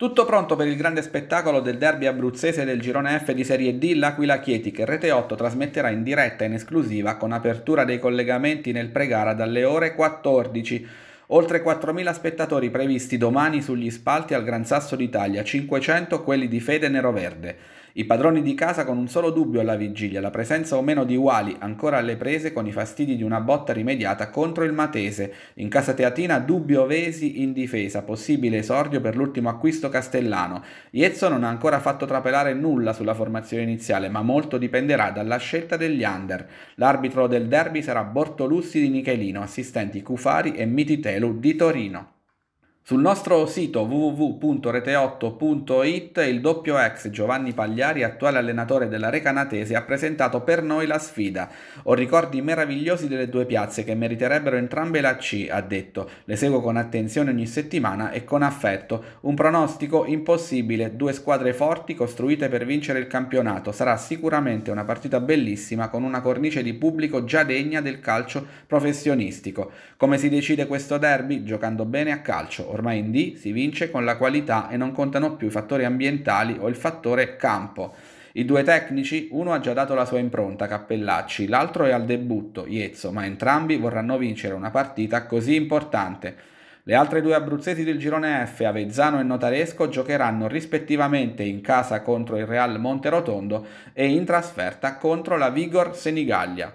Tutto pronto per il grande spettacolo del derby abruzzese del girone F di Serie D L'Aquila Chieti che Rete 8 trasmetterà in diretta in esclusiva con apertura dei collegamenti nel pregara dalle ore 14. Oltre 4.000 spettatori previsti domani sugli spalti al Gran Sasso d'Italia, 500 quelli di fede nero-verde. I padroni di casa con un solo dubbio alla vigilia, la presenza o meno di Wali, ancora alle prese con i fastidi di una botta rimediata contro il Matese. In casa teatina dubbio Vesi in difesa, possibile esordio per l'ultimo acquisto castellano. Iezzo non ha ancora fatto trapelare nulla sulla formazione iniziale, ma molto dipenderà dalla scelta degli under. L'arbitro del derby sarà Bortolussi di Michelino, assistenti Cufari e Mititelu di Torino. Sul nostro sito www.rete8.it il doppio ex Giovanni Pagliari, attuale allenatore della Recanatese, ha presentato per noi la sfida. Ho ricordi meravigliosi delle due piazze che meriterebbero entrambe la C, ha detto. Le seguo con attenzione ogni settimana e con affetto. Un pronostico impossibile, due squadre forti costruite per vincere il campionato. Sarà sicuramente una partita bellissima con una cornice di pubblico già degna del calcio professionistico. Come si decide questo derby? Giocando bene a calcio ormai in D, si vince con la qualità e non contano più i fattori ambientali o il fattore campo. I due tecnici, uno ha già dato la sua impronta, Cappellacci, l'altro è al debutto, Iezzo, ma entrambi vorranno vincere una partita così importante. Le altre due abruzzesi del girone F, Avezzano e Notaresco, giocheranno rispettivamente in casa contro il Real Monterotondo e in trasferta contro la Vigor Senigallia.